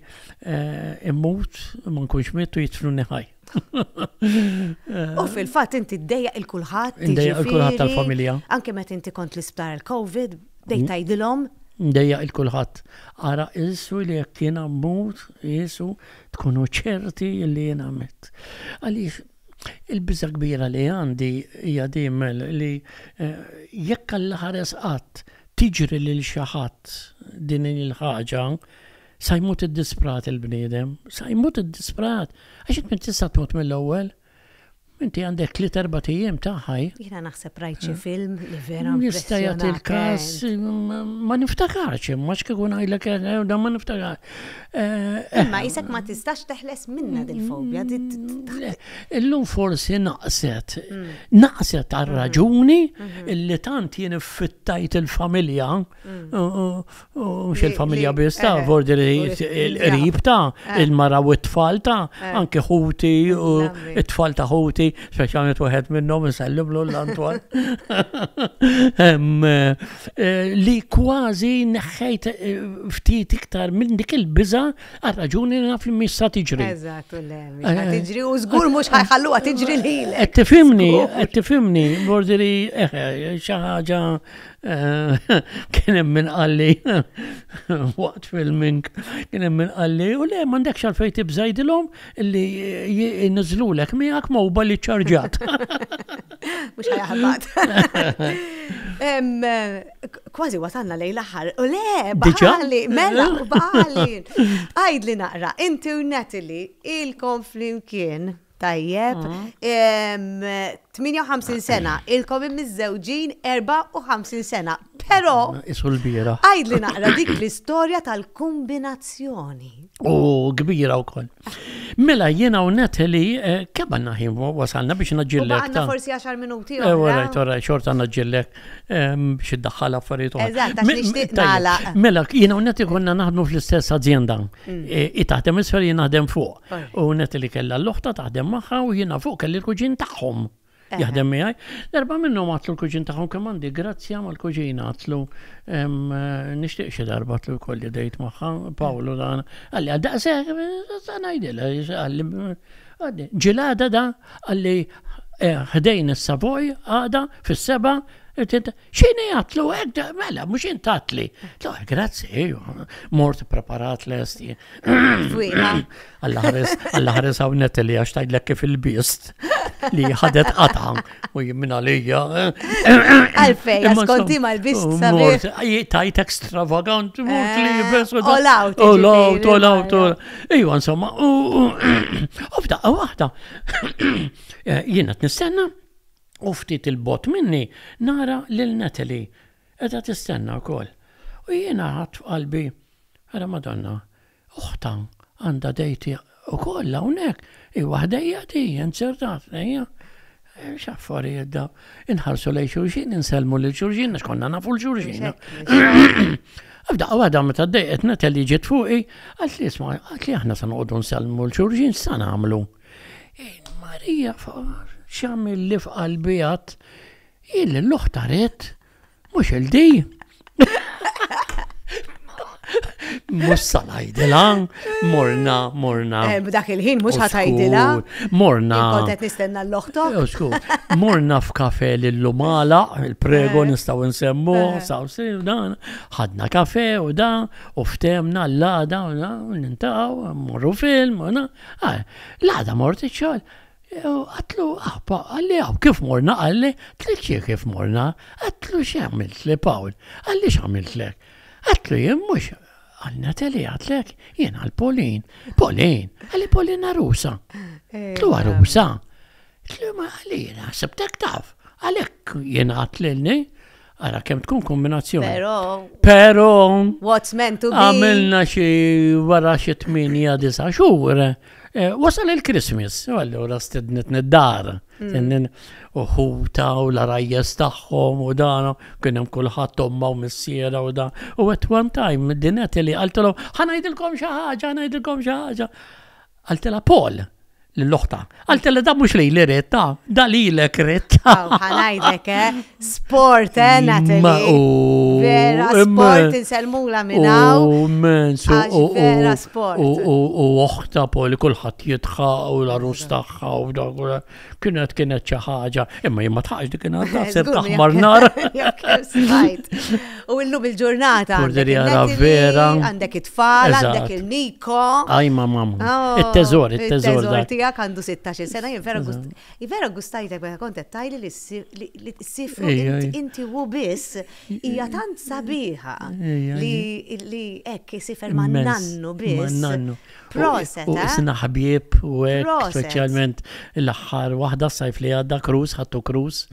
immut ma nkunx mitu jitfluni ħaj. U fil-fat inti d-dejja il-kulħat. D-dejja il-kulħat jiġifieri, tal-familja. Anke met inti kont l-isptar il-Covid, dej mm. tajdilom. D-dejja il-kulħat. Ara jessu li jek jena mut, isu tkunu ċerti li jena met. Għalix, il-bizza kbira li għandi hija dimmel li eh, jekk l-ħares qatt tiġri lil xi ħadd din il-ħaġa sajmut id-disprat il bnidem sajmut id-disprat, għax minn tista' tmut mill-ewwel. Inti għandek li terba tijiem taħħaj. Jina naħseb rajċi film li vera. Nistajat il-kas, ma niftakarx, ma xkikun għajlek, eh, eh, da ma niftakar. Eh, ma jisak ma tistax teħles minna dil-fobja. Illum forsi naqset, mm. naqset għal-raġuni mm-hmm. mm-hmm. illi tant jien fittajt il-familja, mux mm. il-familja bista, vordi il-rib ta', il-mara u t-tfal ta', anke ħuti, t-tfal ta' ħuti, ġenituri, speċjalment waħed minnhom insellim l antwan eh, Li kważi neħħejt eh, ftit iktar minn dik il-biża għar-raġuni naf li mhix sa tiġri. Eżatt, eh, tiġri u żgur mhux ħajħalluha tiġri lilek. Qed tifhimni, qed tifhimni, bordiri xi ħaġa Eh, kien hemm min qalli waqt fil kien hemm min qalli u le m'għandek xalfejn tibżajdilhom li jinniżlulek miegħek mowba li ċarġat. Mhux ħajħabbat. Eh, kważi wasalna lejn l-aħħar. U le, baħali, mela, baħali. Għajd li naqra, inti u Natalie, il-konflim kien. Tajjeb. 58 mm. sena, il-kom miż-żewġin 54 sena. Pero. Isu Għajd li naqra dik l-istoria tal-kombinazzjoni. U kbira u koll. Mela, jena u li kemm għanna wasalna biex naġillek. Għanna forsi 10 minuti. Għorajt, eh, għorajt, xort għanna ġillek ehm, biex id-daħħal affarijiet. Eżatt, Mela, jena u neti konna naħdmu fl-istess azienda. Mm. Eh, I taħdem isfer jena naħdem fuq. U neti li kella l-loħta taħdem maħħa u jena fuq kelli l-kuġin taħħom jaħdem miħaj. Darba minnu għatlu l-kuġin taħu kamandi, grazzja ma l-kuġin għatlu nishtiq xe darba għatlu kolli dejt maħħa, Paolo dan, għalli għadda seħ, għanajdila, għalli għaddi, ġilada da, għalli eh, ħdejn il-saboj għada fis-seba xini għatlu, għek, mela, mux jintatli. Tlu, grazzi, mort preparat l-esti. Għall-ħares għawnet li għax tajdlek kif il-bist li ħadet qatam u jimmina lija. Eh? Għalfej, skonti ma l-bist. Tajt extravagant, mort li jibes. Eh, all out. All out, all mela, out. Iju, insomma, u għahda. Jina t-nistenna, U ftit il-bot minni nara lil Natalie edha tistenna wkoll. U jiena għat qalbi, għara madonna, uħta għandha dejti u koll hawnhekk, i waħdejja di, inċertat lejja. Eh, xaffari jedda, inħarsu lej xurġin, inselmu lej xurxin, xkonna nafu l-xurxin. Għabda għada meta d-dejqet Natalie ġiet fuqi, għalt li isma, għalt li aħna san għodun selmu l-xurxin, san għamlu. Eh, Marija, faqar, xamil li f'qalbijat illi l-uħtaret mux il-di. Mux salajdila, morna, morna. Eh, b'dak il-ħin mux ħatajdila. Morna. Kontet nistenna l-loħtok. Eh, morna f'kafe l-lumala, il-prego eh. nistaw nsemmu, saw dan, ħadna kafe u da, u ftemna l-lada, u da, morru film, u da. L-lada morti ċol. Għatlu, għabba, ah, għalli għab, kif morna, għalli, tliċi kif morna, għatlu xamilt li Paul, għalli xamilt lek. Għatlu jemmux, għanna teli għatlek, jena għal-Polin, Polin, għalli Polin għarusa. Eh, Tlu għarusa. Eh. Tlu ma għalli jena, sebtek taf, għalek jena għatlilni, għara kem tkun kombinazzjoni. Pero. Pero. What's meant to be. Għamilna xie wara xie 8-9 xure. Eh, wasal il-Christmas, għallura stednet nid-dar, tinnin mm. uħuta u l-arajjes taħħom u dana, kienem kullħat tomma u missiera u da. U at one time, dinet li għaltilu, ħanajdilkom xaħġa, ħanajdilkom xaħġa. Għaltila Paul, l-loħta. Għaltella da mux li l-retta, da li l-kretta. Għanajdek, eh? sport, eh, Natalie. Vera sport, inselmula oh, minnaw. Oh, u oh, mens, u vera sport. U uħta po li kullħat jitħa u la rustaħħa u da għura. Kienet kienet ċaħġa, imma jimma tħaġ di kienet da ser taħmar nar. U l-lum il-ġurnata. Kurderjara vera. Għandek it-tfal, għandek il-niko. Ajma mamu. Il-teżor, il-teżor dak għandu 16 sena, jivera gustajtek bħal kontet tajli li s-sifru inti u bis, hija tant sabiħa li ekki sifer ma' nannu bis. Proset, U s sina ħabib u eh? specialment l ħar wahda sajf li għadda krus, ħattu kruz.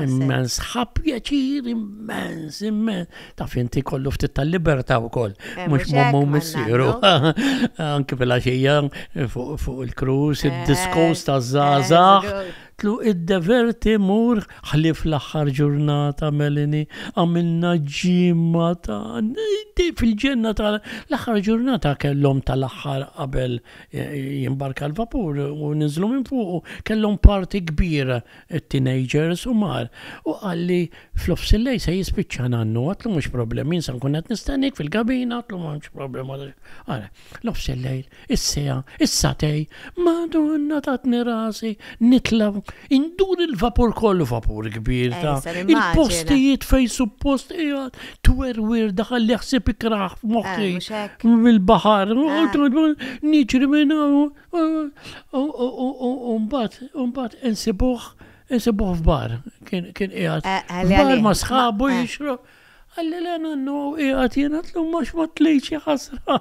Immens ħab jaċir, immens, immens. Ta' finti kollu ftit tal-liberta u koll, eh, mux mommu missiru. Anki fil-axija fuq il krus il-diskors ta' zaza għatlu id-dever timur ħalli l axħar ġurnata melini għamilna ġimata fil-ġenna ta' l-axħar ġurnata kellhom tal-axħar qabel e, jimbarka l-vapur u nizlu minn fuq kellhom parti kbira teenagers u mar u għalli fl il-lej se jispiċċan għannu għatlu mux problemi san kunet nistennik fil-gabina għatlu mux għalli l il-lej is-seja is-satej madonna tatni rasi nitla Indur il-vapur kollu vapur kbir eh, ta' il-postijiet fej suppost ijat wir daħal liħsib ikraħ moħi mil bahar niċri minna u umbat, mbat nsibuħ, nsibuħ f'bar, kien ijat eh, eh, Bar ma sħabu jixrob. Għalli l għana nannu iqat jena tlum mux ma tlejċi ħasra.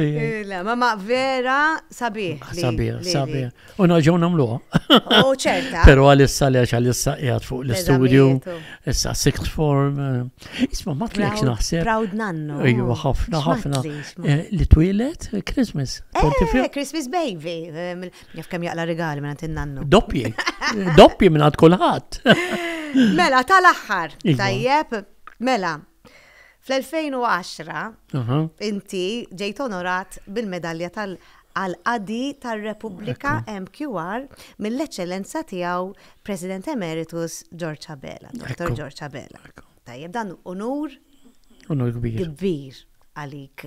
La, ma ma vera sabiħ. Sabiħ, sabiħ. U naġu namluħa. U ċerta. Pero għalissa li għax għalissa jgħat fuq l-studio, issa sixth form. Eh, isma ma tlejċ naħseb. Proud nannu. Iju, ħafna, ħafna. Eh, li twilet, Christmas. Eh, Christmas baby. Jafkam jgħala regali minn għant nannu. Doppi. Doppi minn għant kolħat. Mela, tal-axħar, iva. tajjeb, mela, fl-2010 inti ġejt onorat bil-medalja tal- għal-qadi tal-Repubblika MQR mill-eċellenza tiegħu President Emeritus Giorgia Abela. Dr. Giorgia Abela. Tajjeb, dan unur. Unur kbir. Kbir għalik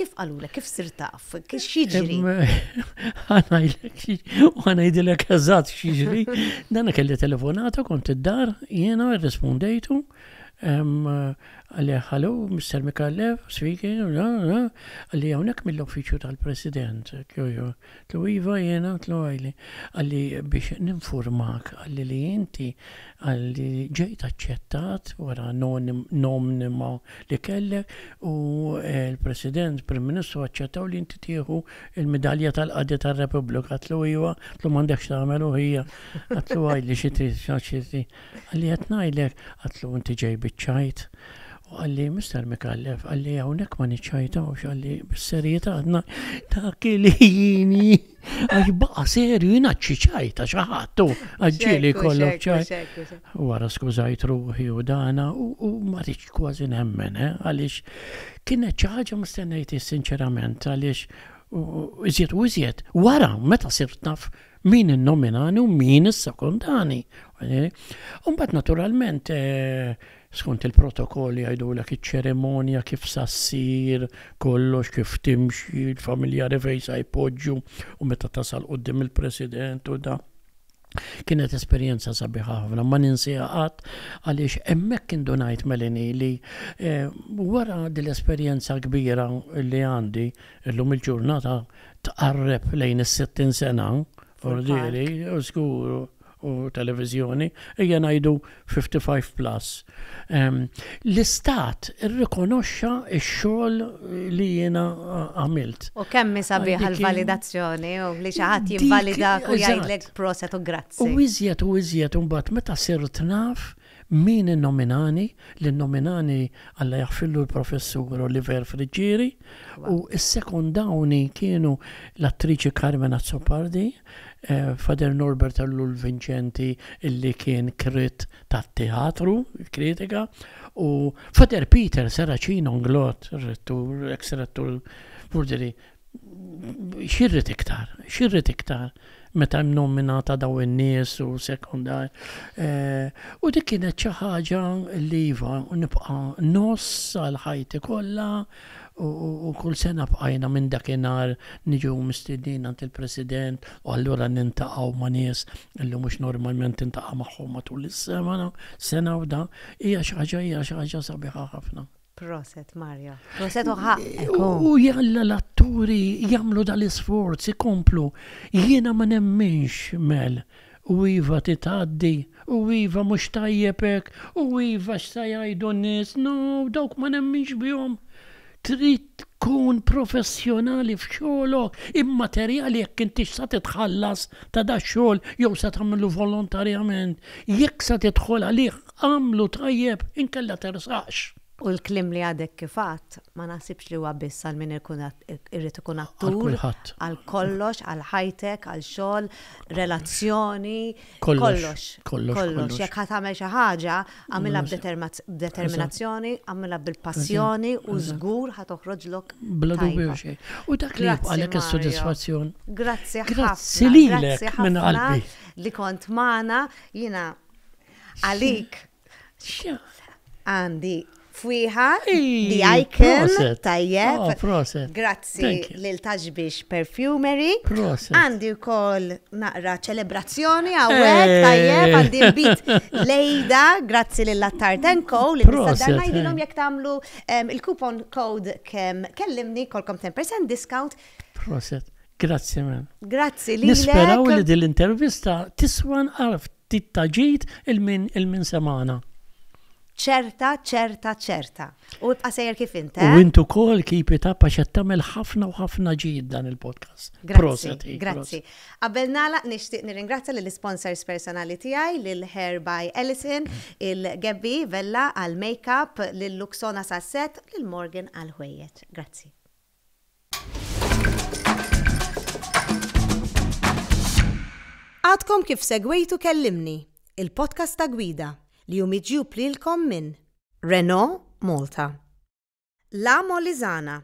kif għalulek, kif sirtaf, kif xieġri? Għanajlek, u għanajdilek għazat xieġri. Dana kelli telefonata, kont id-dar, jena rispondejtu għalli ħallu, Mr. Mikallev, speaking, għalli għonek mill-uffiċu tal-president, kjojo, tlu iva jena, tlu għajli, għalli biex ninformak, għalli li jinti, għalli ġejt aċċettat wara ma li kellek u eh, il-president, prim-ministru aċċettaw li jinti tieħu il-medalja tal-qadja tal-Repubblika, tlu iva, tlu mandekx tagħmelu hija, għatlu għajli xitri, xitri, għalli għatnajlek, għatlu inti ġej bitċajt għalli Mr. Mikallef, għalli għawnek ma nċajtawx, għalli b-serjeta għadna ta' kelejini. Għax ba' serju jina ċiċajta xaħattu, għadġili kollok ċaj. Wara skużajt ruħi u dana u marriċ kważi nemmen, eh? għalix kienet ċaħġa mistennejti sinċerament, għalix użiet użiet, wara meta sirt naf min il-nominani u min il-sekundani. Eh? bat naturalment, eh, skont il-protokolli għajdu l iċ-ċeremonja kif sassir, kollox kif timxi, il-familjari fej sa jpoġġu u meta tasal qoddim il-president u da. Kienet esperjenza sabiħa ħafna, ma ninsiha qatt għaliex hemmhekk kien donajt Melini li eh, wara l esperjenza kbira li għandi llum il-ġurnata tqarreb lejn is-60 sena, fordieri, u skuru u televizjoni, hija ngħidu 55 plus. L-istat irrikonoxxa x-xogħol li jiena eh, għamilt. U kemm sabiħ l-validazzjoni u li xi ħadd jivvalida u jgħidlek proset u grazzi. U iżjed u iżjed imbagħad meta sirt naf min il-nominani, l nominani għalla jaffillu l-professur Oliver Friġiri u s-sekondawni kienu l-attriċi Carmen Azzopardi, eh, Fader Norbert Allul Vincenti illi kien krit ta' teatru, kritika, u Fader Peter Saracino Nglot, rettur, ex-rettur, xirrit iktar, xirrit iktar meta nominata daw in-nies u sekundar. Eh, u dik kienet xi ħaġa li va nibqa' nos għal ħajti kollha u kull sena bqajna minn dakinhar niġu mistednin għand il-President u allura nintaqgħu ma' nies li mhux normalment intaqgħu magħhom matul is semana sena u da hija xi ħaġa hija xi ħaġa sabiħa ħafna. Proset Marja. Proset uħa. U jalla l-atturi jamlu dal-isforz, ikomplu. Jiena ma nemminx mel. U iva titaddi, u iva mux tajjebek, u iva xtajajdu nis, no, dawk ma nemminx bjom. Trid tkun professjonali f'xogħolok, immaterjali jekk intix sa titħallas ta' da xogħol jew sa tagħmlu volontarjament. Jekk sa tidħol għalih għamlu tajjeb inkella tersaqx. U l-klim li għadek kifat, ma nasibx li huwa biss għal min irrid ikun attur, għal kollox, għal ħajtek, għal xogħol, relazzjoni, kollox. Kollox. Jekk ħadd tagħmel xi ħaġa, għamilha b'determinazzjoni, għamilha bil-passjoni u żgur ħad toħroġlok. Bla dubju xejn. U dak li għalek is-sodisfazzjon. Grazzi ħafna. Grazzi lilek minn qalbi. Li kont magħna jiena għalik. Għandi fwiħa, di icon, tajjeb. Oh, grazzi lil taġbix Perfumery. Għandi u naqra ċelebrazzjoni għawek, tajjeb, għandi bit lejda, grazzi lil tenko li nistaddar najdilom jek tamlu il-coupon code kem kellimni kolkom 10% discount. Proset. Grazzi man. Grazzi li. Nisperaw li dil-intervista tiswan titta tittaġit il-min semana ċerta, ċerta, ċerta. U għasajer kif inta. U eh? intu kol keep it għax tamel ħafna u ħafna ġid dan il-podcast. Grazzi, grazzi. Għabel nala nixtieq nirringrazza lill sponsors personali tiegħi lil Hair by Ellison, il-Gebbi Vella għal makeup, l Luxona Sasset, lil Morgan għal ħwejjet. Grazzi. Għadkom kif segwejtu kellimni, il-podcast ta' gwida li jumiġju plilkom minn Renault Malta. La Molizana.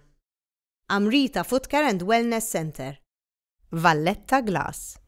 Amrita Footcare and Wellness Center. Valletta Glass.